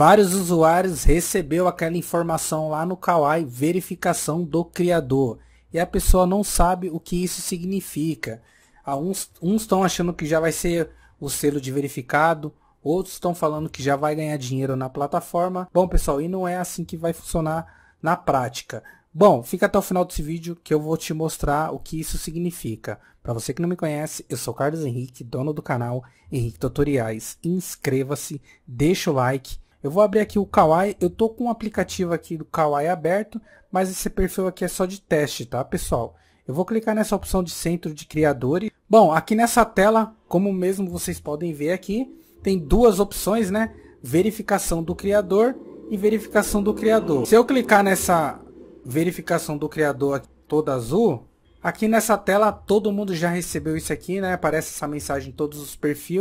vários usuários recebeu aquela informação lá no Kawaii, verificação do criador. E a pessoa não sabe o que isso significa. Ah, uns estão achando que já vai ser o selo de verificado, outros estão falando que já vai ganhar dinheiro na plataforma. Bom, pessoal, e não é assim que vai funcionar na prática. Bom, fica até o final desse vídeo que eu vou te mostrar o que isso significa. Para você que não me conhece, eu sou Carlos Henrique, dono do canal Henrique Tutoriais. Inscreva-se, deixa o like eu vou abrir aqui o Kawaii. Eu tô com o um aplicativo aqui do Kawaii aberto, mas esse perfil aqui é só de teste, tá, pessoal? Eu vou clicar nessa opção de centro de criadores. Bom, aqui nessa tela, como mesmo vocês podem ver aqui, tem duas opções, né? Verificação do criador e verificação do criador. Se eu clicar nessa verificação do criador aqui, toda azul, aqui nessa tela todo mundo já recebeu isso aqui, né? Aparece essa mensagem em todos os perfis.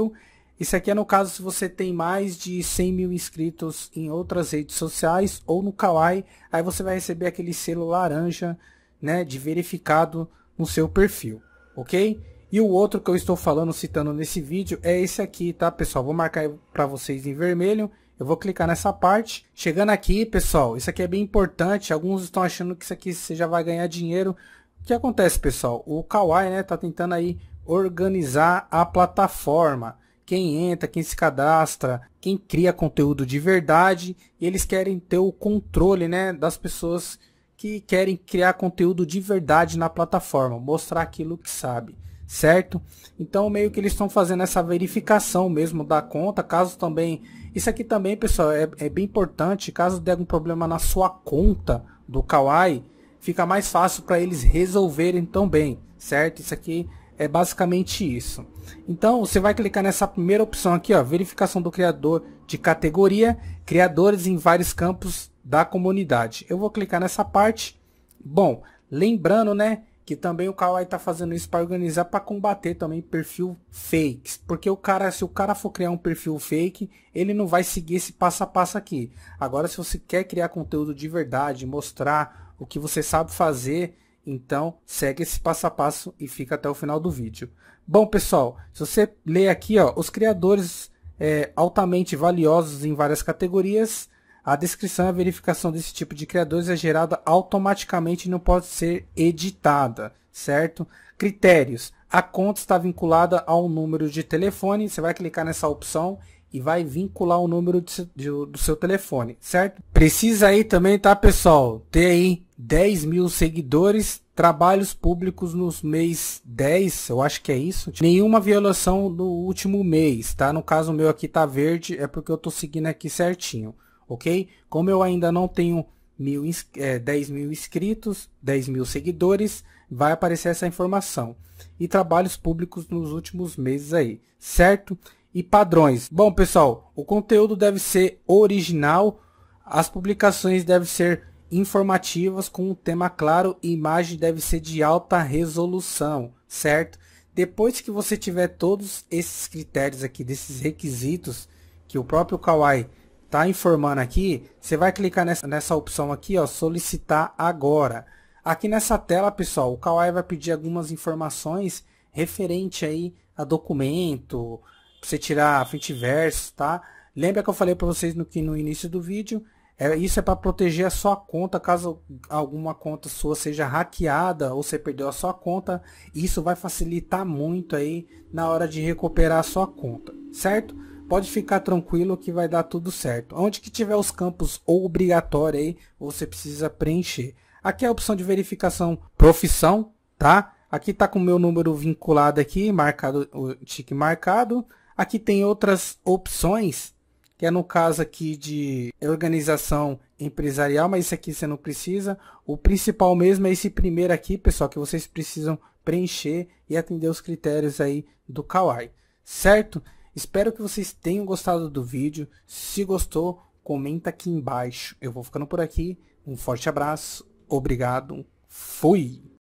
Isso aqui é no caso se você tem mais de 100 mil inscritos em outras redes sociais ou no Kawaii, aí você vai receber aquele selo laranja, né, de verificado no seu perfil, ok? E o outro que eu estou falando, citando nesse vídeo, é esse aqui, tá, pessoal? Vou marcar para vocês em vermelho. Eu vou clicar nessa parte. Chegando aqui, pessoal, isso aqui é bem importante. Alguns estão achando que isso aqui você já vai ganhar dinheiro. O que acontece, pessoal? O Kawaii, né, tá tentando aí organizar a plataforma quem entra, quem se cadastra, quem cria conteúdo de verdade, e eles querem ter o controle, né, das pessoas que querem criar conteúdo de verdade na plataforma, mostrar aquilo que sabe, certo? Então meio que eles estão fazendo essa verificação mesmo da conta, caso também isso aqui também, pessoal, é, é bem importante, caso der algum problema na sua conta do Kawaii, fica mais fácil para eles resolverem também, certo? Isso aqui é basicamente isso. Então você vai clicar nessa primeira opção aqui, ó, verificação do criador de categoria, criadores em vários campos da comunidade. Eu vou clicar nessa parte. Bom, lembrando, né, que também o Kawaii tá fazendo isso para organizar para combater também perfil fakes, porque o cara, se o cara for criar um perfil fake, ele não vai seguir esse passo a passo aqui. Agora se você quer criar conteúdo de verdade, mostrar o que você sabe fazer, então, segue esse passo a passo e fica até o final do vídeo. Bom, pessoal, se você ler aqui, ó, os criadores é, altamente valiosos em várias categorias, a descrição e a verificação desse tipo de criadores é gerada automaticamente e não pode ser editada, certo? Critérios. A conta está vinculada a um número de telefone, você vai clicar nessa opção e vai vincular o número de, de, do seu telefone, certo? Precisa aí também, tá, pessoal? Ter aí 10 mil seguidores, trabalhos públicos nos mês 10, eu acho que é isso. Nenhuma violação no último mês, tá? No caso meu aqui tá verde, é porque eu tô seguindo aqui certinho, ok? Como eu ainda não tenho mil, é, 10 mil inscritos, 10 mil seguidores, vai aparecer essa informação. E trabalhos públicos nos últimos meses aí, certo? E padrões. Bom, pessoal, o conteúdo deve ser original, as publicações devem ser informativas com um tema claro e imagem deve ser de alta resolução, certo? Depois que você tiver todos esses critérios aqui, desses requisitos que o próprio Kawai tá informando aqui, você vai clicar nessa, nessa opção aqui, ó, solicitar agora. Aqui nessa tela, pessoal, o Kawai vai pedir algumas informações referente aí a documento, você tirar a frente verso, tá? Lembra que eu falei para vocês no, que no início do vídeo, é, isso é para proteger a sua conta caso alguma conta sua seja hackeada ou você perdeu a sua conta. Isso vai facilitar muito aí na hora de recuperar a sua conta, certo? Pode ficar tranquilo que vai dar tudo certo. Onde que tiver os campos obrigatórios aí, você precisa preencher. Aqui é a opção de verificação profissão, tá? Aqui tá com o meu número vinculado aqui, marcado, o tique marcado. Aqui tem outras opções que é no caso aqui de organização empresarial, mas isso aqui você não precisa. O principal mesmo é esse primeiro aqui, pessoal, que vocês precisam preencher e atender os critérios aí do Kawaii, certo? Espero que vocês tenham gostado do vídeo. Se gostou, comenta aqui embaixo. Eu vou ficando por aqui. Um forte abraço, obrigado, fui!